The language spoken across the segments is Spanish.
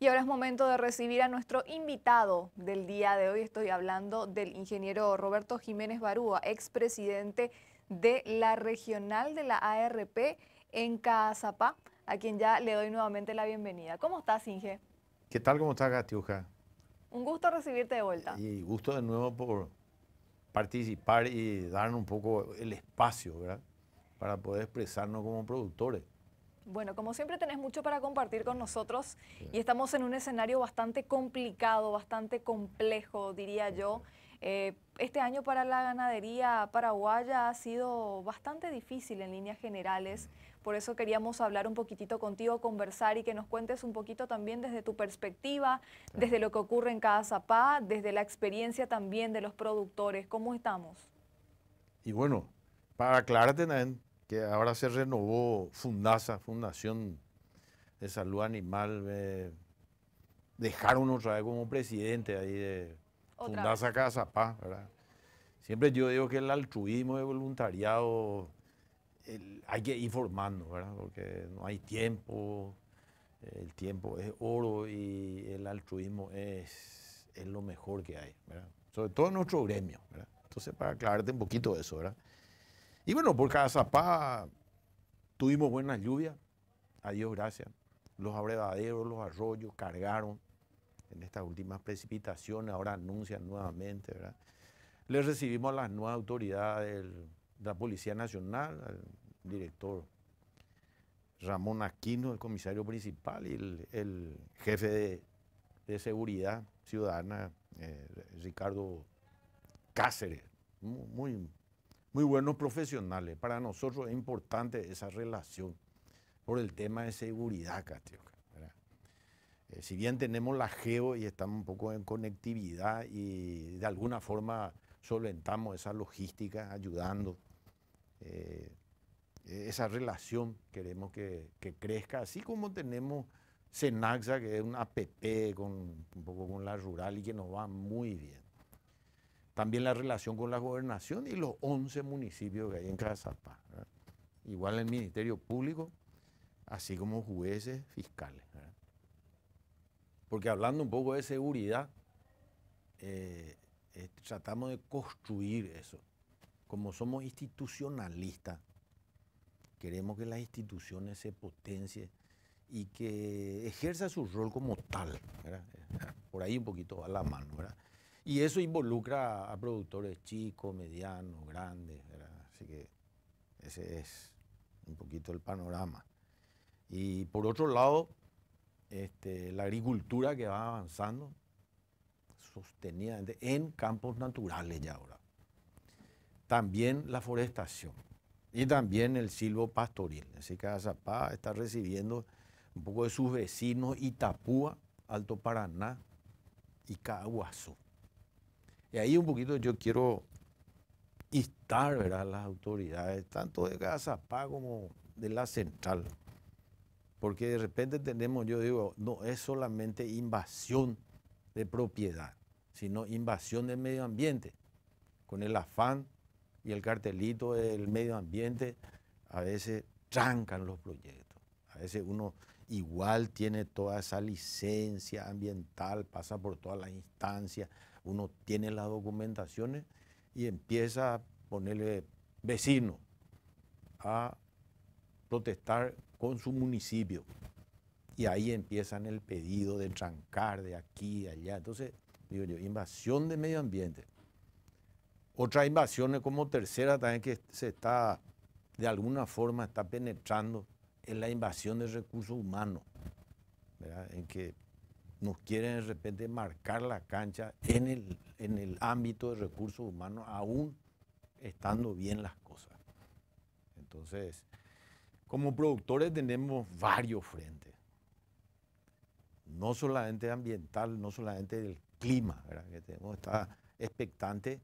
Y ahora es momento de recibir a nuestro invitado del día de hoy. Estoy hablando del ingeniero Roberto Jiménez Barúa, expresidente de la regional de la ARP en Cazapá, a quien ya le doy nuevamente la bienvenida. ¿Cómo estás, Inge? ¿Qué tal? ¿Cómo estás, Gatiuja? Un gusto recibirte de vuelta. Y gusto de nuevo por participar y darnos un poco el espacio, ¿verdad? Para poder expresarnos como productores. Bueno, como siempre tenés mucho para compartir con nosotros y estamos en un escenario bastante complicado, bastante complejo, diría yo. Eh, este año para la ganadería paraguaya ha sido bastante difícil en líneas generales, por eso queríamos hablar un poquitito contigo, conversar y que nos cuentes un poquito también desde tu perspectiva, desde lo que ocurre en cada zapá, desde la experiencia también de los productores, ¿cómo estamos? Y bueno, para aclararte, que ahora se renovó Fundasa, Fundación de Salud Animal, dejaron otra vez como presidente ahí de Fundasa Casa Casapá, ¿verdad? Siempre yo digo que el altruismo de voluntariado hay que informarnos ¿verdad? Porque no hay tiempo, el tiempo es oro y el altruismo es, es lo mejor que hay, Sobre todo en nuestro gremio, Entonces, para aclararte un poquito de eso, ¿verdad? Y bueno, por Cazapá tuvimos buenas lluvias, a Dios gracias. Los abrevaderos, los arroyos cargaron en estas últimas precipitaciones, ahora anuncian nuevamente, ¿verdad? Le recibimos a las nuevas autoridades de la Policía Nacional, al director Ramón Aquino, el comisario principal, y el, jefe de, seguridad ciudadana, eh, Ricardo Cáceres, muy, muy muy buenos profesionales. Para nosotros es importante esa relación por el tema de seguridad, Castillo. Eh, si bien tenemos la geo y estamos un poco en conectividad y de alguna forma solventamos esa logística ayudando, eh, e-, esa relación queremos que, crezca, así como tenemos Senaxa, que es un APP con, un poco con la rural y que nos va muy bien. También la relación con la gobernación y los 11 municipios que hay en Cazapá. Igual el Ministerio Público, así como jueces fiscales. Porque hablando un poco de seguridad, eh, tratamos de construir eso. Como somos institucionalistas, queremos que las instituciones se potencien y que ejerza su rol como tal. Eh, por ahí un poquito a la mano. ¿verdad? Y eso involucra a, productores chicos, medianos, grandes, Así que ese es un poquito el panorama. Y por otro lado, este, la agricultura que va avanzando sostenidamente en campos naturales ya ahora. También la forestación y también el silvo pastoril. Así que Azapá está recibiendo un poco de sus vecinos Itapúa, Alto Paraná y Caguazú. Y ahí un poquito yo quiero instar a las autoridades, tanto de Paz como de la central. Porque de repente tenemos, yo digo, no es solamente invasión de propiedad, sino invasión del medio ambiente. Con el afán y el cartelito del medio ambiente, a veces trancan los proyectos. A veces uno igual tiene toda esa licencia ambiental, pasa por todas las instancias, uno tiene las documentaciones y empieza a ponerle vecino a protestar con su municipio. Y ahí empiezan el pedido de trancar de aquí, de allá. Entonces, digo yo, invasión de medio ambiente. Otras invasiones como tercera también que se está, de alguna forma, está penetrando en la invasión de recursos humanos, en que nos quieren de repente marcar la cancha en el, en el ámbito de recursos humanos, aún estando bien las cosas. Entonces, como productores tenemos varios frentes, no solamente ambiental, no solamente del clima, que tenemos, está expectante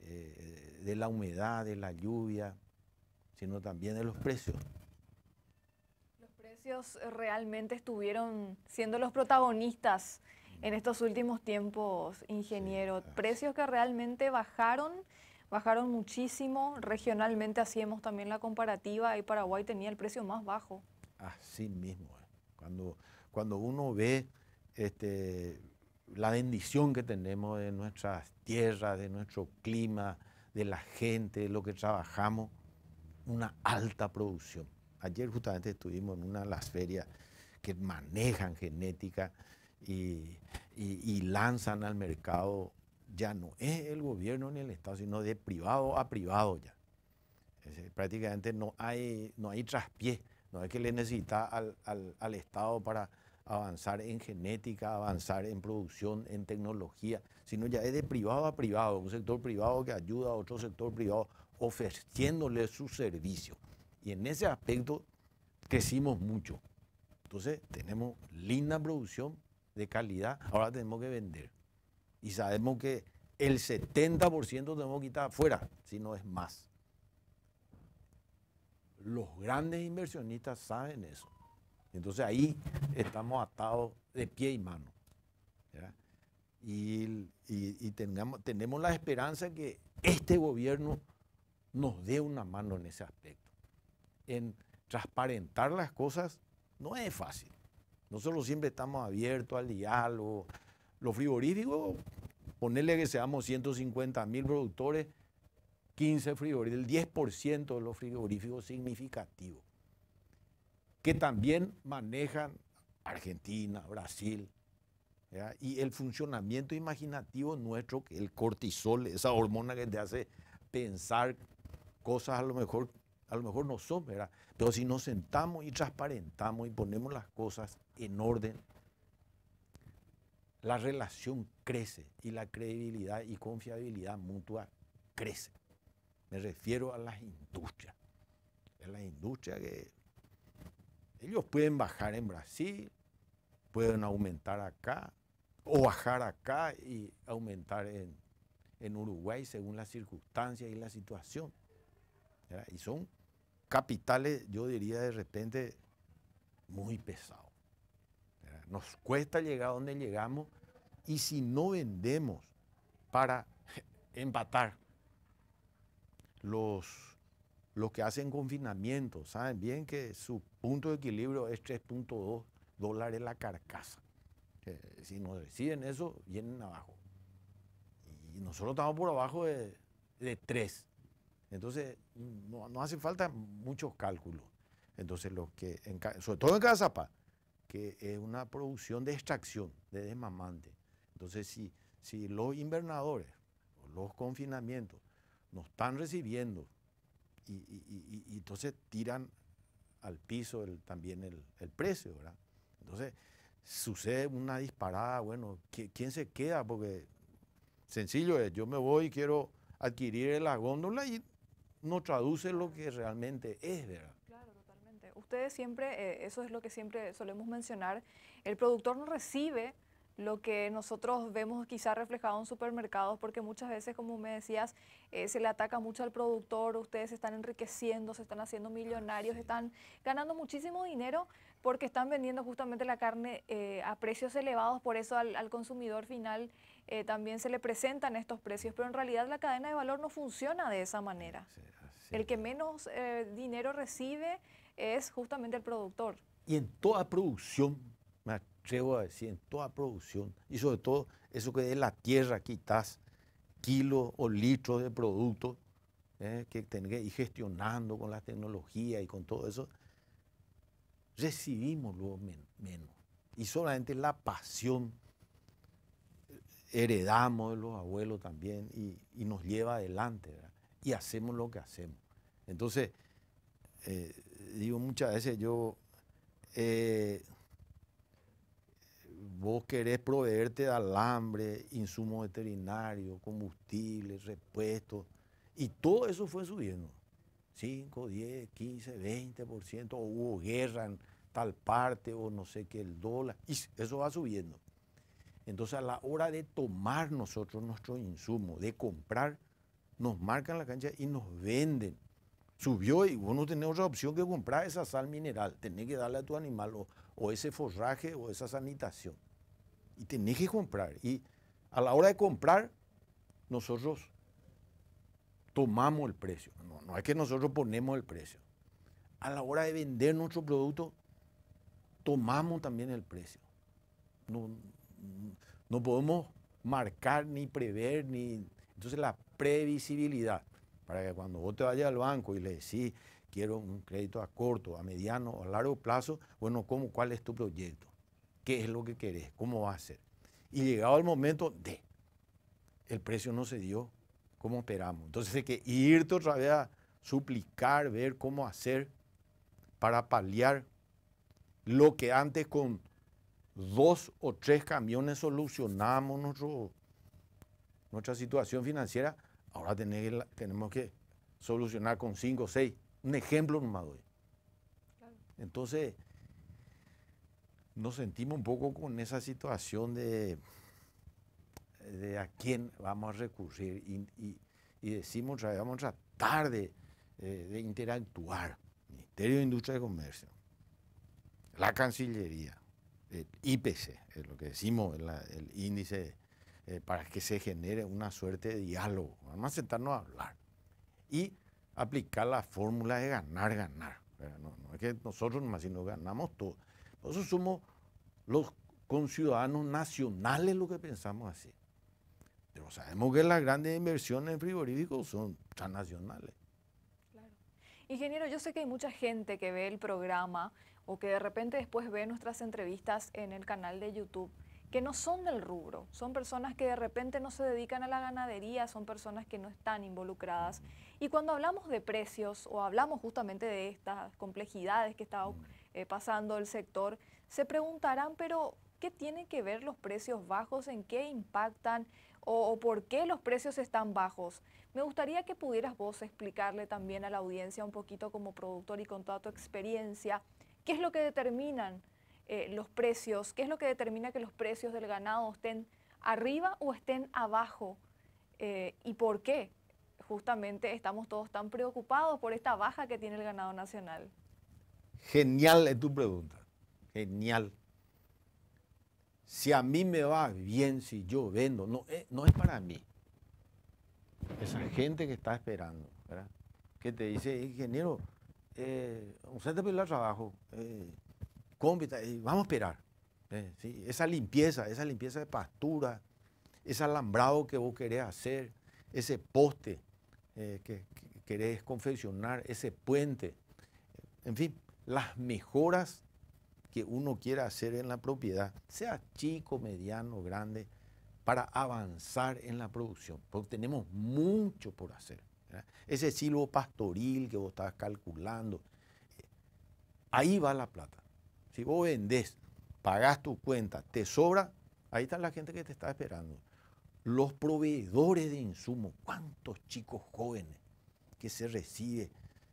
eh, de la humedad, de la lluvia, sino también de los precios precios realmente estuvieron siendo los protagonistas en estos últimos tiempos, ingeniero. precios que realmente bajaron, bajaron muchísimo. Regionalmente hacíamos también la comparativa y Paraguay tenía el precio más bajo. Así mismo. Eh. Cuando, cuando uno ve este, la bendición que tenemos de nuestras tierras, de nuestro clima, de la gente, de lo que trabajamos, una alta producción. Ayer justamente estuvimos en una de las ferias que manejan genética y, lanzan al mercado, ya no es el gobierno ni el Estado, sino de privado a privado ya. prácticamente no hay, no hay traspié, no es que le necesita al, al Estado para avanzar en genética, avanzar en producción, en tecnología, sino ya es de privado a privado, un sector privado que ayuda a otro sector privado ofreciéndole su servicio. Y en ese aspecto crecimos mucho. Entonces tenemos linda producción de calidad, ahora tenemos que vender. Y sabemos que el 70% tenemos que quitar afuera, si no es más. Los grandes inversionistas saben eso. Entonces ahí estamos atados de pie y mano. Y, y tengamos, tenemos la esperanza que este gobierno nos dé una mano en ese aspecto en transparentar las cosas no es fácil. Nosotros siempre estamos abiertos al diálogo. Los frigoríficos, ponerle que seamos 150 mil productores, 15 frigoríficos, el 10% de los frigoríficos significativos, que también manejan Argentina, Brasil, y el funcionamiento imaginativo nuestro, que el cortisol, esa hormona que te hace pensar cosas a lo mejor a lo mejor no somos, Pero si nos sentamos y transparentamos y ponemos las cosas en orden, la relación crece y la credibilidad y confiabilidad mutua crece. Me refiero a las industrias. las industrias que ellos pueden bajar en Brasil, pueden aumentar acá o bajar acá y aumentar en, Uruguay según las circunstancias y la situación. Y son capitales, yo diría de repente, muy pesado. Nos cuesta llegar a donde llegamos y si no vendemos para empatar, los, que hacen confinamiento saben bien que su punto de equilibrio es 3.2 dólares la carcasa. Eh, si no deciden eso, vienen abajo. Y nosotros estamos por abajo de, de 3. Entonces, no, hace falta muchos cálculos. Entonces, lo que, en, sobre todo en Cazapá, que es una producción de extracción, de desmamante. Entonces, si, si los invernadores, o los confinamientos, no están recibiendo y, entonces tiran al piso también el, el, precio, ¿verdad? Entonces, sucede una disparada, bueno, ¿quién se queda? Porque sencillo es, yo me voy y quiero adquirir la góndola y no traduce lo que realmente es, ¿verdad? Claro, totalmente. Ustedes siempre, eh, eso es lo que siempre solemos mencionar, el productor no recibe lo que nosotros vemos quizá reflejado en supermercados, porque muchas veces, como me decías, eh, se le ataca mucho al productor, ustedes se están enriqueciendo, se están haciendo millonarios, están ganando muchísimo dinero porque están vendiendo justamente la carne eh, a precios elevados, por eso al, consumidor final eh, también se le presentan estos precios, pero en realidad la cadena de valor no funciona de esa manera. el que menos dinero recibe es justamente el productor. Y en toda producción atrevo a decir, en toda producción, y sobre todo eso que es la tierra quitas kilos o litros de productos eh, que tenés que ir gestionando con la tecnología y con todo eso, recibimos luego menos. Y solamente la pasión heredamos de los abuelos también y, nos lleva adelante, Y hacemos lo que hacemos. Entonces, eh, digo, muchas veces yo eh, vos querés proveerte de alambre, insumos veterinarios, combustibles, repuestos, y todo eso fue subiendo. 5, 10, 15, 20%, o hubo guerra en tal parte, o no sé qué, el dólar, y eso va subiendo. Entonces a la hora de tomar nosotros nuestro insumo, de comprar, nos marcan la cancha y nos venden. Subió y vos no tenés otra opción que comprar esa sal mineral, tenés que darle a tu animal o ese forraje o esa sanitación y tenés que comprar. Y a la hora de comprar, nosotros tomamos el precio. No, es que nosotros ponemos el precio. A la hora de vender nuestro producto, tomamos también el precio. No, no podemos marcar ni prever, ni... Entonces la previsibilidad, para que cuando vos te vayas al banco y le decís, quiero un crédito a corto, a mediano o a largo plazo, bueno, ¿cómo, ¿cuál es tu proyecto? qué es lo que querés, cómo va a ser. Y llegado el momento de, el precio no se dio como esperamos. Entonces hay que irte otra vez a suplicar, ver cómo hacer para paliar lo que antes con dos o tres camiones solucionamos nuestra situación financiera, ahora tenemos que solucionar con cinco o seis. Un ejemplo nomás doy. Entonces, nos sentimos un poco con esa situación de, a quién vamos a recurrir y, decimos, vamos a tratar eh, de, interactuar. Ministerio de Industria y Comercio, la Cancillería, el IPC, es lo que decimos, el, índice, eh, para que se genere una suerte de diálogo. Vamos a sentarnos a hablar y aplicar la fórmula de ganar, ganar. No, es que nosotros si no ganamos todo nosotros somos los conciudadanos nacionales lo que pensamos así. Pero sabemos que las grandes inversiones en frigoríficos son transnacionales. Ingeniero, yo sé que hay mucha gente que ve el programa o que de repente después ve nuestras entrevistas en el canal de YouTube que no son del rubro, son personas que de repente no se dedican a la ganadería, son personas que no están involucradas. Y cuando hablamos de precios o hablamos justamente de estas complejidades que está eh, pasando el sector, se preguntarán, pero ¿qué tienen que ver los precios bajos? ¿En qué impactan? O, por qué los precios están bajos? Me gustaría que pudieras vos explicarle también a la audiencia un poquito como productor y con toda tu experiencia, qué es lo que determinan eh, los precios, qué es lo que determina que los precios del ganado estén arriba o estén abajo eh, y por qué justamente estamos todos tan preocupados por esta baja que tiene el ganado nacional. Genial es tu pregunta. Genial. Si a mí me va bien, si yo vendo, no, eh, no es para mí. Esa gente que está esperando, ¿verdad? Que te dice, ingeniero, eh, usted te el trabajo, eh, vamos a esperar. Esa limpieza, esa limpieza de pastura, ese alambrado que vos querés hacer, ese poste que, que querés confeccionar, ese puente, en fin, las mejoras que uno quiera hacer en la propiedad, sea chico, mediano, grande, para avanzar en la producción, porque tenemos mucho por hacer. Ese silbo pastoril que vos estabas calculando, eh, ahí va la plata. Si vos vendés, pagás tu cuenta, te sobra, ahí está la gente que te está esperando. Los proveedores de insumos, cuántos chicos jóvenes que se recibe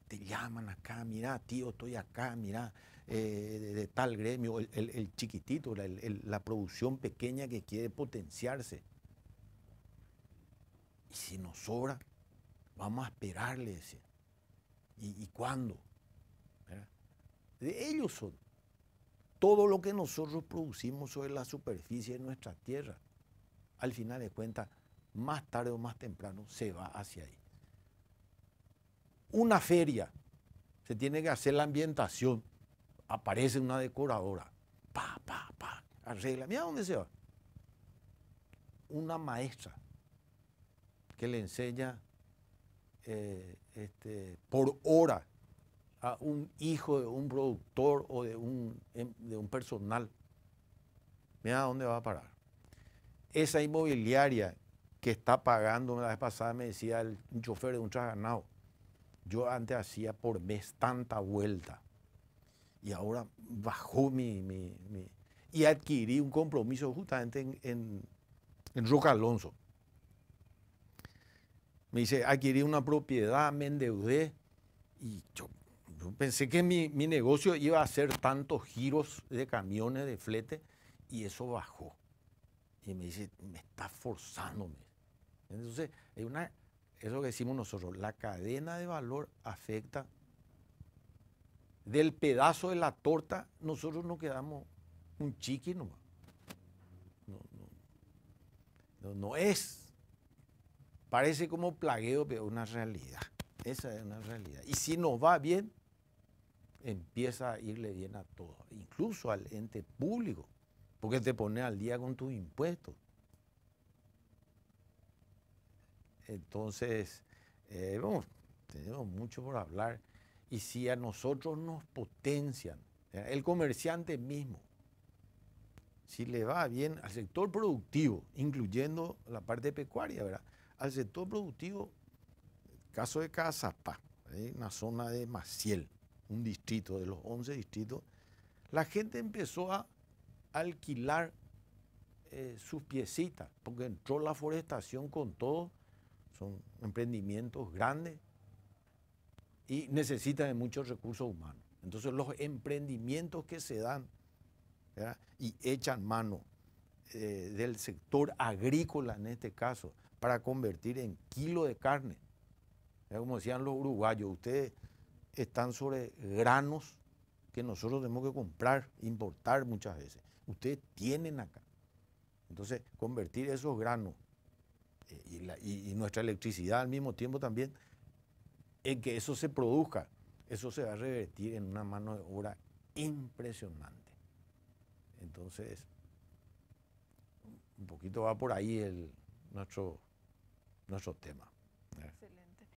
te llaman acá, mira, tío, estoy acá, mira, eh, de, tal gremio, el, chiquitito, la, producción pequeña que quiere potenciarse. Y si nos sobra, vamos a esperarle, ¿Y, cuándo? De ellos son. Todo lo que nosotros producimos sobre la superficie de nuestra tierra, al final de cuentas, más tarde o más temprano se va hacia ahí una feria, se tiene que hacer la ambientación. Aparece una decoradora, pa, pa, pa, arregla. Mira dónde se va. Una maestra que le enseña eh, este, por hora a un hijo de un productor o de un, em, de un personal. Mira dónde va a parar. Esa inmobiliaria que está pagando, la vez pasada me decía el chofer de un trasganado. Yo antes hacía por mes tanta vuelta y ahora bajó mi... y adquirí un compromiso justamente en, en, Roca Alonso. Me dice, adquirí una propiedad, me endeudé y yo pensé que mi, mi, negocio iba a hacer tantos giros de camiones, de flete, y eso bajó. Y me dice, me está forzándome. Entonces, hay una eso que decimos nosotros, la cadena de valor afecta. Del pedazo de la torta, nosotros nos quedamos un chiqui nomás. No, no, no, es. Parece como plagueo, pero una realidad. Esa es una realidad. Y si nos va bien, empieza a irle bien a todo incluso al ente público, porque te pone al día con tus impuestos. Entonces, eh, tenemos mucho por hablar. Y si a nosotros nos potencian, el comerciante mismo, si le va bien al sector productivo, incluyendo la parte pecuaria, ¿verdad? Al sector productivo, caso de Cazapá, ¿eh? en una zona de Maciel, un distrito de los 11 distritos, la gente empezó a alquilar eh, sus piecitas, porque entró la forestación con todo son emprendimientos grandes y necesitan de muchos recursos humanos. Entonces los emprendimientos que se dan y echan mano eh, del sector agrícola en este caso para convertir en kilo de carne, como decían los uruguayos, ustedes están sobre granos que nosotros tenemos que comprar, importar muchas veces. Ustedes tienen acá. Entonces, convertir esos granos y, nuestra electricidad al mismo tiempo también, en que eso se produzca, eso se va a revertir en una mano de obra impresionante. Entonces, un poquito va por ahí el, nuestro, nuestro tema. Excelente.